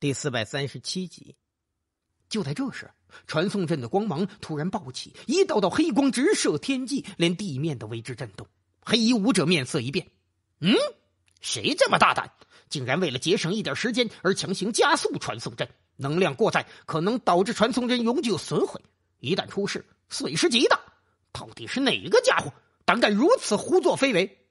第四百三十七集，就在这时，传送阵的光芒突然暴起，一道道黑光直射天际，连地面都为之震动。黑衣武者面色一变：“嗯，谁这么大胆，竟然为了节省一点时间而强行加速传送阵？能量过载可能导致传送阵永久损毁，一旦出事，损失极大。到底是哪个家伙胆敢如此胡作非为？”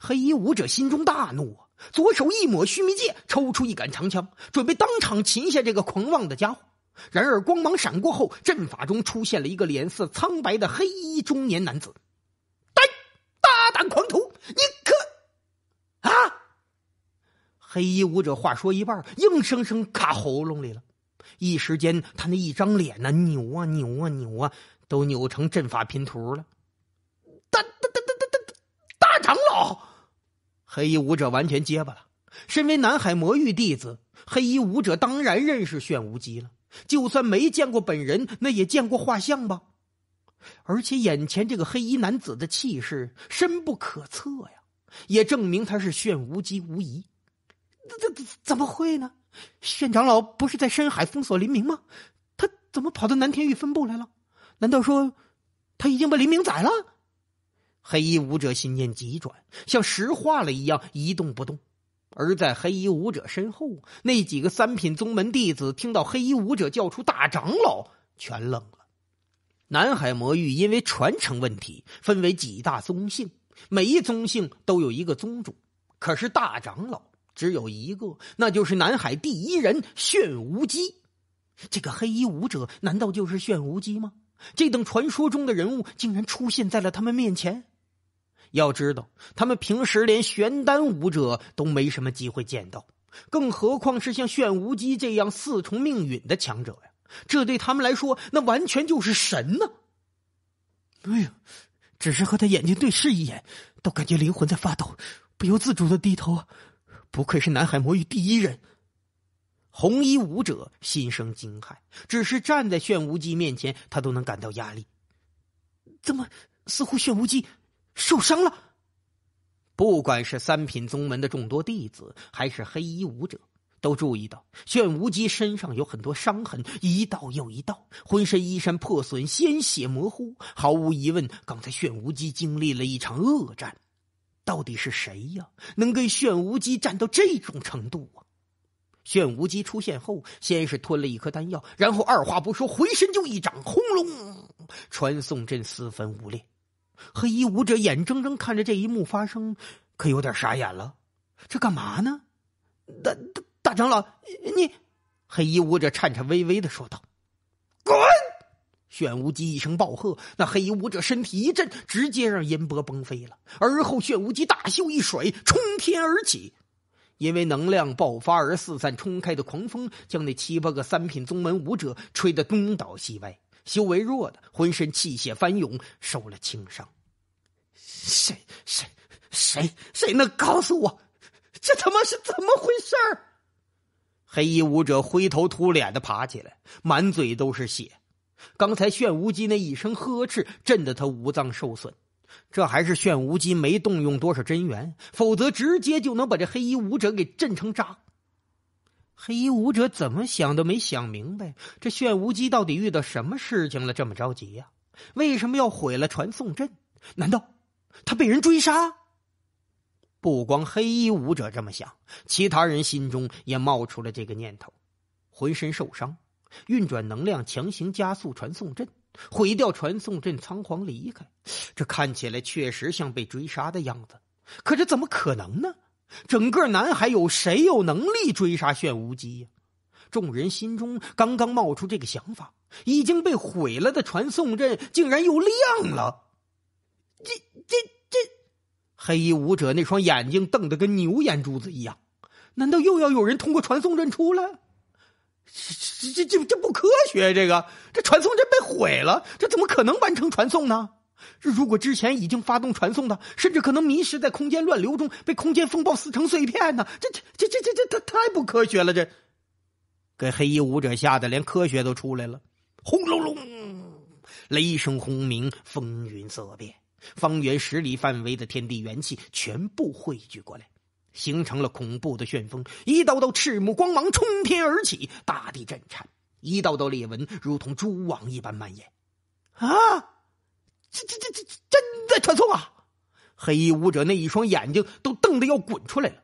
黑衣武者心中大怒啊！左手一抹须弥戒，抽出一杆长枪，准备当场擒下这个狂妄的家伙。然而光芒闪过后，阵法中出现了一个脸色苍白的黑衣中年男子。胆大胆狂徒，你可啊！黑衣武者话说一半，硬生生卡喉咙里了。一时间，他那一张脸呢，扭啊扭啊扭啊，都扭成阵法拼图了。黑衣武者完全结巴了。身为南海魔域弟子，黑衣武者当然认识炫无极了。就算没见过本人，那也见过画像吧？而且眼前这个黑衣男子的气势深不可测呀，也证明他是炫无极无疑。这这怎么会呢？炫长老不是在深海封锁林明吗？他怎么跑到南天域分部来了？难道说他已经被林明宰了？黑衣武者心念急转，像石化了一样一动不动。而在黑衣武者身后，那几个三品宗门弟子听到黑衣武者叫出“大长老”，全愣了。南海魔域因为传承问题，分为几大宗姓，每一宗姓都有一个宗主。可是大长老只有一个，那就是南海第一人炫无机。这个黑衣武者难道就是炫无机吗？这等传说中的人物竟然出现在了他们面前！要知道，他们平时连玄丹武者都没什么机会见到，更何况是像炫无极这样四重命运的强者呀？这对他们来说，那完全就是神呢！哎呀，只是和他眼睛对视一眼，都感觉灵魂在发抖，不由自主的低头。不愧是南海魔域第一人，红衣武者心生惊骇。只是站在炫无极面前，他都能感到压力。怎么，似乎炫无极？受伤了。不管是三品宗门的众多弟子，还是黑衣武者，都注意到炫无极身上有很多伤痕，一道又一道，浑身衣衫破损，鲜血模糊。毫无疑问，刚才炫无极经历了一场恶战。到底是谁呀？能跟炫无极战到这种程度啊？炫无极出现后，先是吞了一颗丹药，然后二话不说，回身就一掌，轰隆，传送阵四分五裂。黑衣武者眼睁睁看着这一幕发生，可有点傻眼了，这干嘛呢？大大长老，你……黑衣武者颤颤巍巍的说道：“滚！”玄无极一声暴喝，那黑衣武者身体一震，直接让音波崩飞了。而后，玄无极大袖一甩，冲天而起。因为能量爆发而四散冲开的狂风，将那七八个三品宗门武者吹得东倒西歪。修为弱的浑身气血翻涌，受了轻伤。谁谁谁谁能告诉我，这他妈是怎么回事儿？黑衣武者灰头土脸的爬起来，满嘴都是血。刚才炫无极那一声呵斥，震得他五脏受损。这还是炫无极没动用多少真元，否则直接就能把这黑衣武者给震成渣。黑衣武者怎么想都没想明白，这炫无机到底遇到什么事情了，这么着急呀？为什么要毁了传送阵？难道他被人追杀？不光黑衣武者这么想，其他人心中也冒出了这个念头。浑身受伤，运转能量强行加速传送阵，毁掉传送阵，仓皇离开。这看起来确实像被追杀的样子，可是怎么可能呢？整个南海有谁有能力追杀炫无极呀？众人心中刚刚冒出这个想法，已经被毁了的传送阵竟然又亮了！这、这、这……黑衣舞者那双眼睛瞪得跟牛眼珠子一样，难道又要有人通过传送阵出来？这、这、这、这不科学！这个，这传送阵被毁了，这怎么可能完成传送呢？如果之前已经发动传送的，甚至可能迷失在空间乱流中，被空间风暴撕成碎片呢？这、这、这、这、这、这，太不科学了！这，给黑衣舞者吓得连科学都出来了。轰隆隆，雷声轰鸣，风云色变，方圆十里范围的天地元气全部汇聚过来，形成了恐怖的旋风。一道道赤目光芒冲天而起，大地震颤，一道道裂纹如同蛛网一般蔓延。啊！这、这、这、这真的传送啊！黑衣舞者那一双眼睛都瞪得要滚出来了，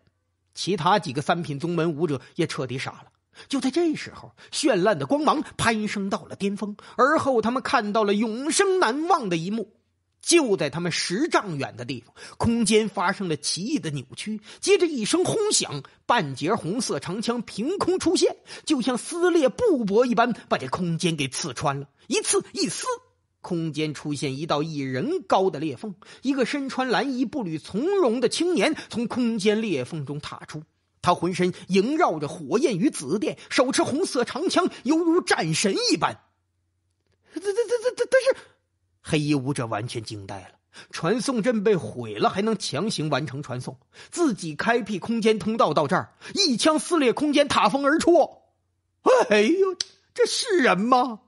其他几个三品宗门舞者也彻底傻了。就在这时候，绚烂的光芒攀升到了巅峰，而后他们看到了永生难忘的一幕：就在他们十丈远的地方，空间发生了奇异的扭曲。接着一声轰响，半截红色长枪凭空出现，就像撕裂布帛一般，把这空间给刺穿了，一刺一撕。空间出现一道一人高的裂缝，一个身穿蓝衣、步履从容的青年从空间裂缝中踏出。他浑身萦绕着火焰与紫电，手持红色长枪，犹如战神一般。这、这、这、这、这！但是黑衣武者完全惊呆了：传送阵被毁了，还能强行完成传送？自己开辟空间通道到这儿，一枪撕裂空间，踏风而出。哎呦，这是人吗？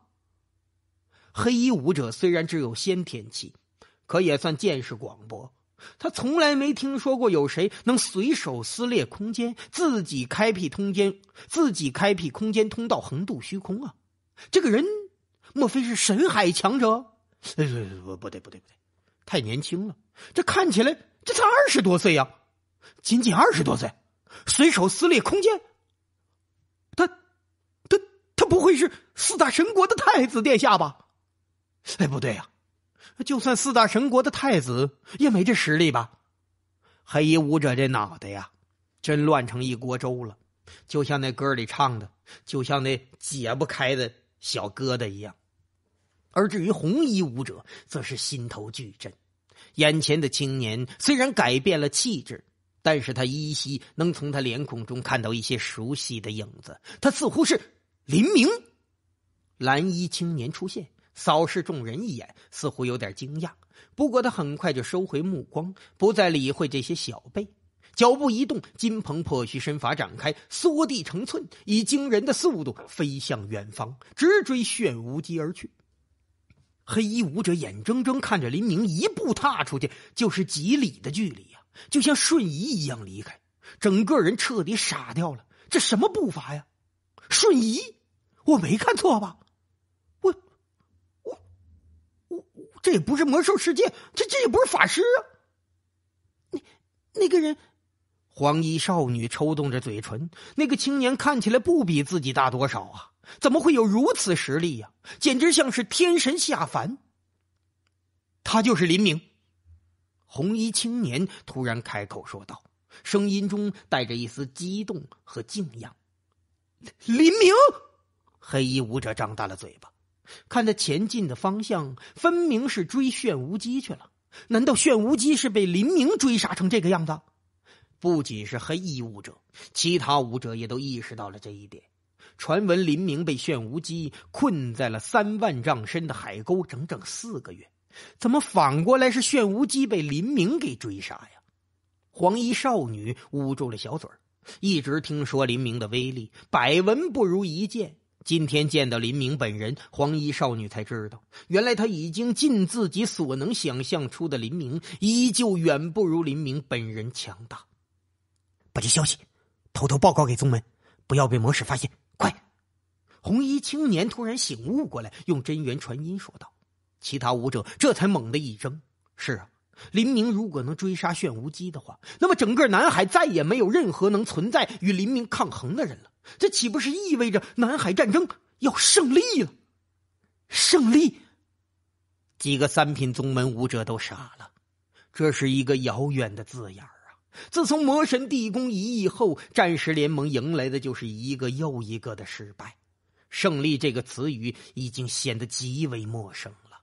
黑衣武者虽然只有先天期，可也算见识广博。他从来没听说过有谁能随手撕裂空间，自己开辟空间，自己开辟空间通道横渡虚空啊！这个人莫非是神海强者？不不，不对，不对，不对，太年轻了。这看起来这才二十多岁呀，仅仅二十多岁，随手撕裂空间？他，他，他不会是四大神国的太子殿下吧？哎，不对呀！就算四大神国的太子也没这实力吧？黑衣舞者这脑袋呀，真乱成一锅粥了，就像那歌里唱的，就像那解不开的小疙瘩一样。而至于红衣舞者，则是心头巨震。眼前的青年虽然改变了气质，但是他依稀能从他脸孔中看到一些熟悉的影子。他似乎是林明。蓝衣青年出现。扫视众人一眼，似乎有点惊讶。不过他很快就收回目光，不再理会这些小辈。脚步一动，金鹏破虚身法展开，缩地成寸，以惊人的速度飞向远方，直追炫无极而去。黑衣舞者眼睁睁看着林明一步踏出去，就是几里的距离呀，就像瞬移一样离开，整个人彻底傻掉了。这什么步伐呀？瞬移？我没看错吧？这也不是魔兽世界，这这也不是法师啊！那那个人，黄衣少女抽动着嘴唇。那个青年看起来不比自己大多少啊，怎么会有如此实力呀？简直像是天神下凡。他就是林明。红衣青年突然开口说道，声音中带着一丝激动和敬仰。林明，黑衣舞者张大了嘴巴。看他前进的方向，分明是追炫无机去了。难道炫无机是被林明追杀成这个样子？不仅是黑衣舞者，其他舞者也都意识到了这一点。传闻林明被炫无机困在了三万丈深的海沟整整四个月，怎么反过来是炫无机被林明给追杀呀？黄衣少女捂住了小嘴儿，一直听说林明的威力，百闻不如一见。今天见到林明本人，黄衣少女才知道，原来他已经尽自己所能想象出的林明，依旧远不如林明本人强大。把这消息偷偷报告给宗门，不要被魔使发现。快！红衣青年突然醒悟过来，用真元传音说道：“其他武者这才猛地一怔。是啊，林明如果能追杀炫无极的话，那么整个南海再也没有任何能存在与林明抗衡的人了。”这岂不是意味着南海战争要胜利了？胜利！几个三品宗门武者都傻了，这是一个遥远的字眼啊！自从魔神地宫一役后，战时联盟迎来的就是一个又一个的失败，胜利这个词语已经显得极为陌生了。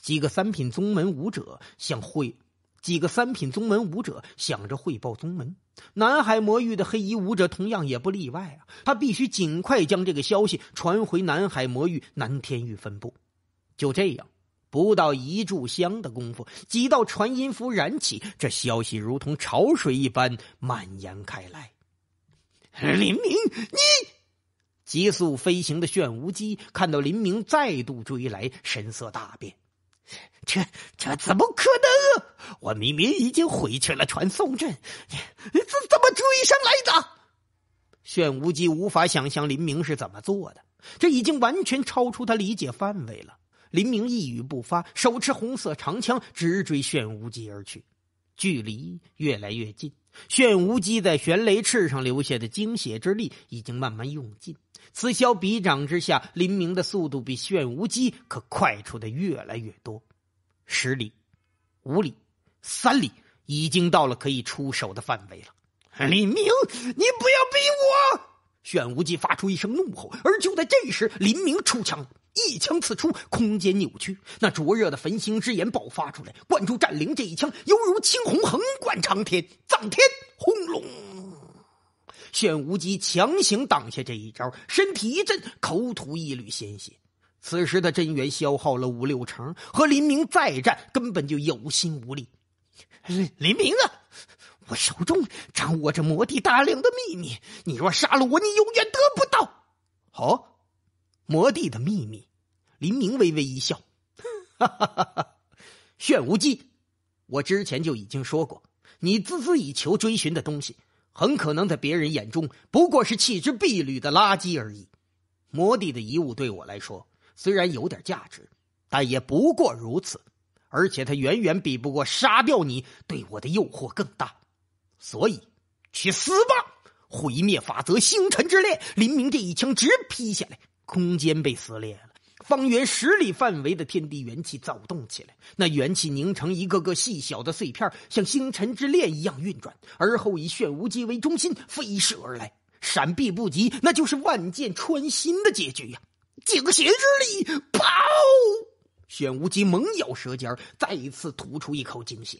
几个三品宗门武者向会。几个三品宗门武者想着汇报宗门，南海魔域的黑衣武者同样也不例外啊！他必须尽快将这个消息传回南海魔域南天域分部。就这样，不到一炷香的功夫，几道传音符燃起，这消息如同潮水一般蔓延开来。林明，你急速飞行的炫无机看到林明再度追来，神色大变，这这怎么可我明明已经回去了传送阵，你怎怎么追上来的？炫无极无法想象林明是怎么做的，这已经完全超出他理解范围了。林明一语不发，手持红色长枪直追炫无极而去，距离越来越近。炫无极在玄雷翅上留下的精血之力已经慢慢用尽，此消彼长之下，林明的速度比炫无极可快出的越来越多，十里，五里。三里已经到了可以出手的范围了，李明，你不要逼我！玄无极发出一声怒吼。而就在这时，林明出枪，一枪刺出，空间扭曲，那灼热的焚星之炎爆发出来，灌注战灵。这一枪犹如青虹横贯长天，葬天！轰隆！玄无极强行挡下这一招，身体一震，口吐一缕鲜血。此时的真元消耗了五六成，和林明再战，根本就有心无力。林林明啊，我手中掌握着魔帝大量的秘密，你若杀了我，你永远得不到。哦，魔帝的秘密。林明微微一笑，哈哈哈哈！炫无忌，我之前就已经说过，你孜孜以求追寻的东西，很可能在别人眼中不过是弃之敝履的垃圾而已。魔帝的遗物对我来说，虽然有点价值，但也不过如此。而且他远远比不过杀掉你对我的诱惑更大，所以，去死吧！毁灭法则，星辰之链。林明这一枪直劈下来，空间被撕裂了，方圆十里范围的天地元气躁动起来，那元气凝成一个个细小的碎片，像星辰之链一样运转，而后以炫无极为中心飞射而来。闪避不及，那就是万箭穿心的结局呀！惊邪之力，跑！玄无极猛咬舌尖儿，再一次吐出一口精血。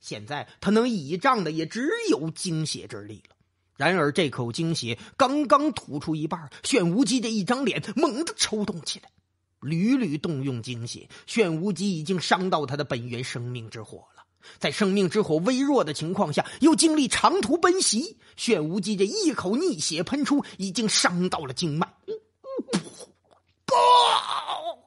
现在他能倚仗的也只有精血之力了。然而这口精血刚刚吐出一半，玄无极的一张脸猛地抽动起来。屡屡动用精血，玄无极已经伤到他的本源生命之火了。在生命之火微弱的情况下，又经历长途奔袭，炫无极这一口逆血喷出，已经伤到了经脉。不！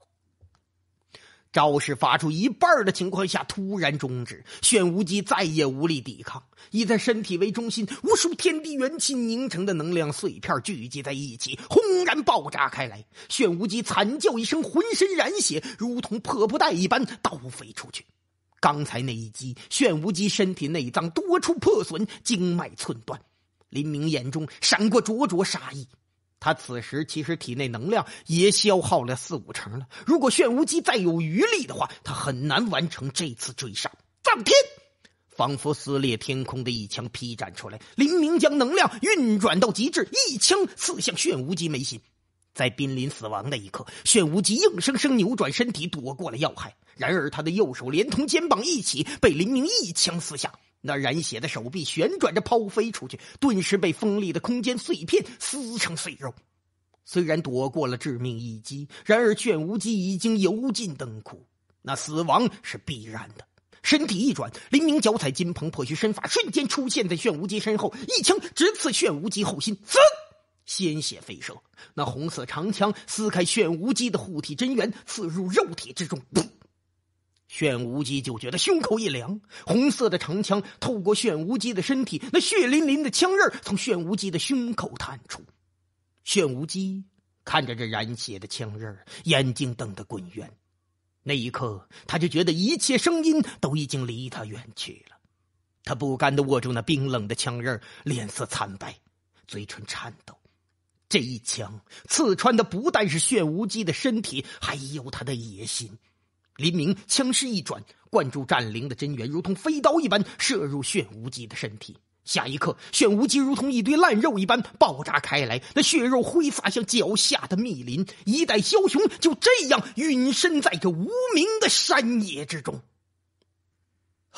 招式发出一半的情况下，突然终止。炫无极再也无力抵抗，以在身体为中心，无数天地元气凝成的能量碎片聚集在一起，轰然爆炸开来。炫无极惨叫一声，浑身染血，如同破布袋一般倒飞出去。刚才那一击，炫无极身体内脏多处破损，经脉寸断。林明眼中闪过灼灼杀意。他此时其实体内能量也消耗了四五成了，如果炫无极再有余力的话，他很难完成这次追杀。葬天，仿佛撕裂天空的一枪劈斩出来，林明将能量运转到极致，一枪刺向炫无极眉心。在濒临死亡那一刻，炫无极硬生生扭转身体躲过了要害，然而他的右手连同肩膀一起被林明一枪刺下。那染血的手臂旋转着抛飞出去，顿时被锋利的空间碎片撕成碎肉。虽然躲过了致命一击，然而炫无极已经油尽灯枯，那死亡是必然的。身体一转，林明脚踩金鹏破虚身法，瞬间出现在炫无极身后，一枪直刺炫无极后心。滋，鲜血飞射，那红色长枪撕开炫无极的护体真元，刺入肉体之中。炫无机就觉得胸口一凉，红色的长枪透过炫无机的身体，那血淋淋的枪刃从炫无机的胸口探出。炫无机看着这染血的枪刃眼睛瞪得滚圆。那一刻，他就觉得一切声音都已经离他远去了。他不甘的握住那冰冷的枪刃脸色惨白，嘴唇颤抖。这一枪刺穿的不但是炫无机的身体，还有他的野心。林明枪势一转，灌注战灵的真元如同飞刀一般射入炫无极的身体。下一刻，炫无极如同一堆烂肉一般爆炸开来，那血肉挥洒向脚下的密林。一代枭雄就这样陨身在这无名的山野之中。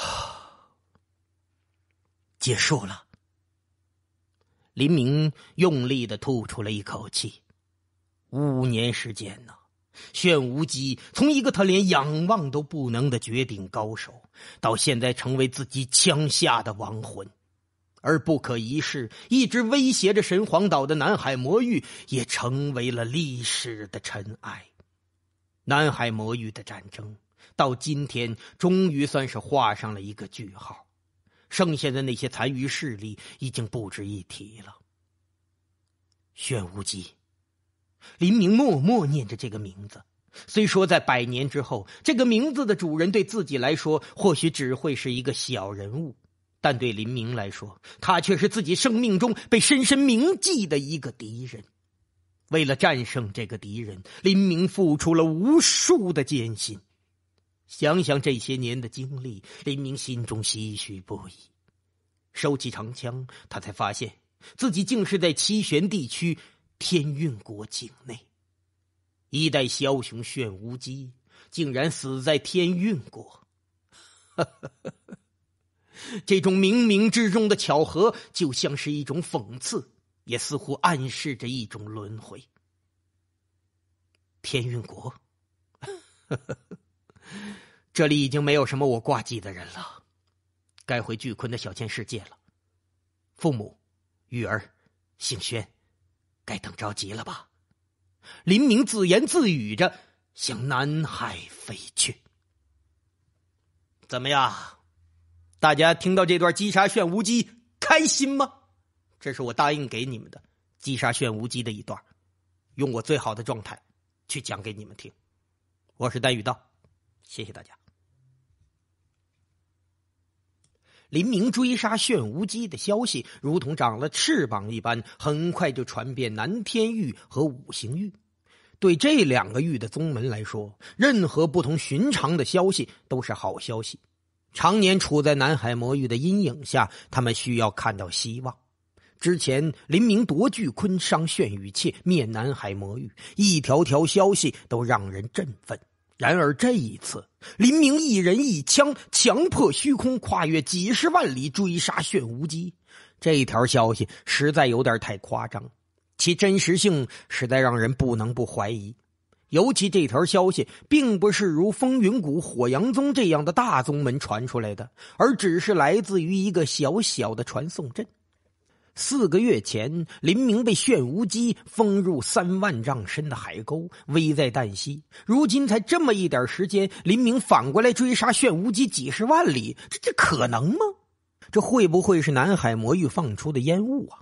结束了。林明用力的吐出了一口气。五年时间呢？炫无极从一个他连仰望都不能的绝顶高手，到现在成为自己枪下的亡魂，而不可一世、一直威胁着神皇岛的南海魔域，也成为了历史的尘埃。南海魔域的战争到今天，终于算是画上了一个句号。剩下的那些残余势力，已经不值一提了。炫无极。林明默默念着这个名字，虽说在百年之后，这个名字的主人对自己来说或许只会是一个小人物，但对林明来说，他却是自己生命中被深深铭记的一个敌人。为了战胜这个敌人，林明付出了无数的艰辛。想想这些年的经历，林明心中唏嘘不已。收起长枪，他才发现自己竟是在七玄地区。天运国境内，一代枭雄炫无极竟然死在天运国，这种冥冥之中的巧合，就像是一种讽刺，也似乎暗示着一种轮回。天运国，这里已经没有什么我挂记的人了，该回巨坤的小千世界了。父母，玉儿，姓轩，该等着急了吧？林明自言自语着，向南海飞去。怎么样，大家听到这段《击杀炫无机》开心吗？这是我答应给你们的《击杀炫无机》的一段，用我最好的状态去讲给你们听。我是丹羽道，谢谢大家。林明追杀炫无极的消息，如同长了翅膀一般，很快就传遍南天域和五行域。对这两个域的宗门来说，任何不同寻常的消息都是好消息。常年处在南海魔域的阴影下，他们需要看到希望。之前林明夺巨坤，伤炫羽切、灭南海魔域，一条条消息都让人振奋。然而这一次，林明一人一枪，强迫虚空，跨越几十万里追杀炫无机。这条消息实在有点太夸张，其真实性实在让人不能不怀疑。尤其这条消息并不是如风云谷、火阳宗这样的大宗门传出来的，而只是来自于一个小小的传送阵。四个月前，林明被炫无极封入三万丈深的海沟，危在旦夕。如今才这么一点时间，林明反过来追杀炫无极几十万里，这这可能吗？这会不会是南海魔域放出的烟雾啊？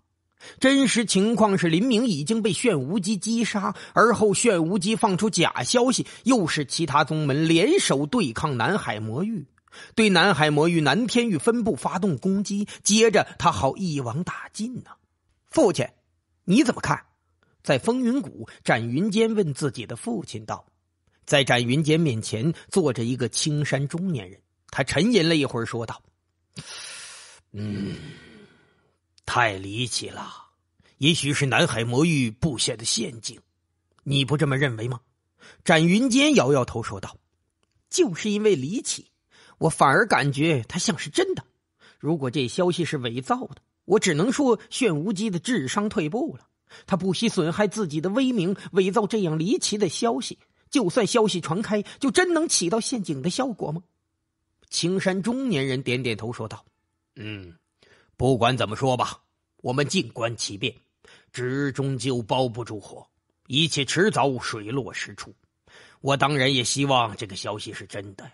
真实情况是，林明已经被炫无极击杀，而后炫无极放出假消息，诱使其他宗门联手对抗南海魔域。对南海魔域南天域分部发动攻击，接着他好一网打尽呢。父亲，你怎么看？在风云谷，展云间问自己的父亲道。在展云间面前坐着一个青山中年人，他沉吟了一会儿，说道：“嗯，太离奇了，也许是南海魔域布下的陷阱，你不这么认为吗？”展云间摇摇头说道：“就是因为离奇。”我反而感觉他像是真的。如果这消息是伪造的，我只能说炫无极的智商退步了。他不惜损害自己的威名，伪造这样离奇的消息，就算消息传开，就真能起到陷阱的效果吗？青山中年人点点头说道：“嗯，不管怎么说吧，我们静观其变。纸终究包不住火，一切迟早水落石出。我当然也希望这个消息是真的呀。”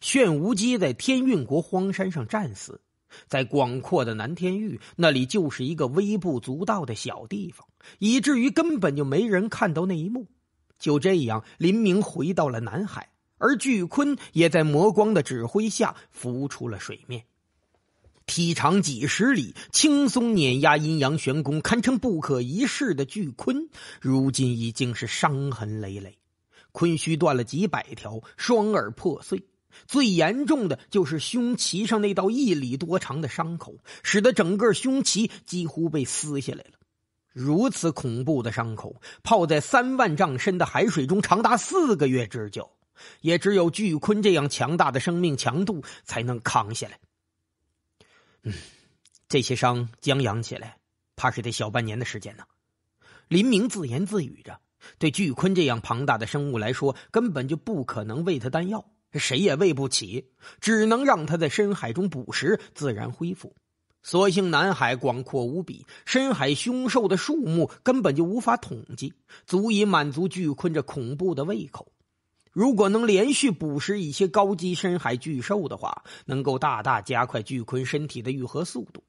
炫无机在天运国荒山上战死，在广阔的南天域，那里就是一个微不足道的小地方，以至于根本就没人看到那一幕。就这样，林明回到了南海，而巨鲲也在魔光的指挥下浮出了水面，体长几十里，轻松碾压阴阳玄功，堪称不可一世的巨鲲，如今已经是伤痕累累，鲲须断了几百条，双耳破碎。最严重的就是胸鳍上那道一里多长的伤口，使得整个胸鳍几乎被撕下来了。如此恐怖的伤口，泡在三万丈深的海水中长达四个月之久，也只有巨鲲这样强大的生命强度才能扛下来。嗯，这些伤将养起来，怕是得小半年的时间呢。林明自言自语着，对巨鲲这样庞大的生物来说，根本就不可能喂它丹药。谁也喂不起，只能让它在深海中捕食，自然恢复。所幸南海广阔无比，深海凶兽的数目根本就无法统计，足以满足巨鲲这恐怖的胃口。如果能连续捕食一些高级深海巨兽的话，能够大大加快巨鲲身体的愈合速度。